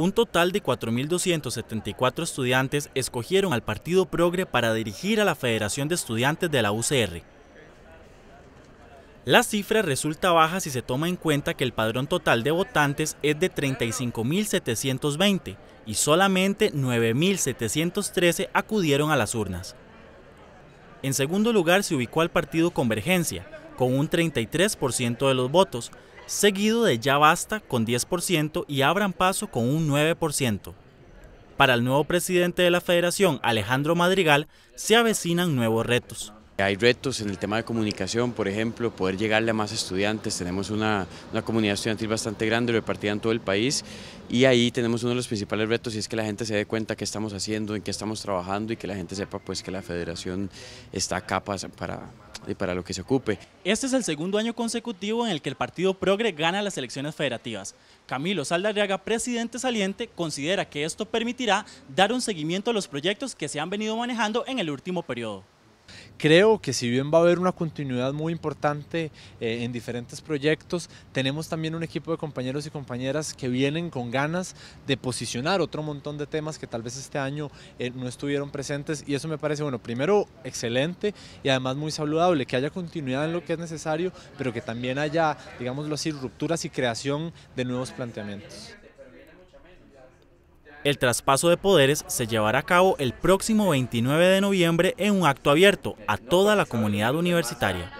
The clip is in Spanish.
Un total de 4.274 estudiantes escogieron al Partido Progre para dirigir a la Federación de Estudiantes de la UCR. La cifra resulta baja si se toma en cuenta que el padrón total de votantes es de 35.720 y solamente 9.713 acudieron a las urnas. En segundo lugar se ubicó al partido Convergencia, con un 33% de los votos, seguido de Ya Basta con 10% y Abran Paso con un 9%. Para el nuevo presidente de la federación, Alejandro Madrigal, se avecinan nuevos retos. Hay retos en el tema de comunicación, por ejemplo, poder llegarle a más estudiantes. Tenemos una, comunidad estudiantil bastante grande, repartida en todo el país, y ahí tenemos uno de los principales retos, y es que la gente se dé cuenta qué estamos haciendo, en qué estamos trabajando, y que la gente sepa pues, que la federación está capaz para, eh, para lo que se ocupe. Este es el segundo año consecutivo en el que el Partido Progre gana las elecciones federativas. Camilo Saldarriaga, presidente saliente, considera que esto permitirá dar un seguimiento a los proyectos que se han venido manejando en el último periodo creo que si bien va a haber una continuidad muy importante eh, en diferentes proyectos, tenemos también un equipo de compañeros y compañeras que vienen con ganas de posicionar otro montón de temas que tal vez este año eh, no estuvieron presentes y eso me parece, bueno, primero excelente y además muy saludable, que haya continuidad en lo que es necesario, pero que también haya, digámoslo así, rupturas y creación de nuevos planteamientos. El traspaso de poderes se llevará a cabo el próximo 29 de noviembre en un acto abierto a toda la comunidad universitaria.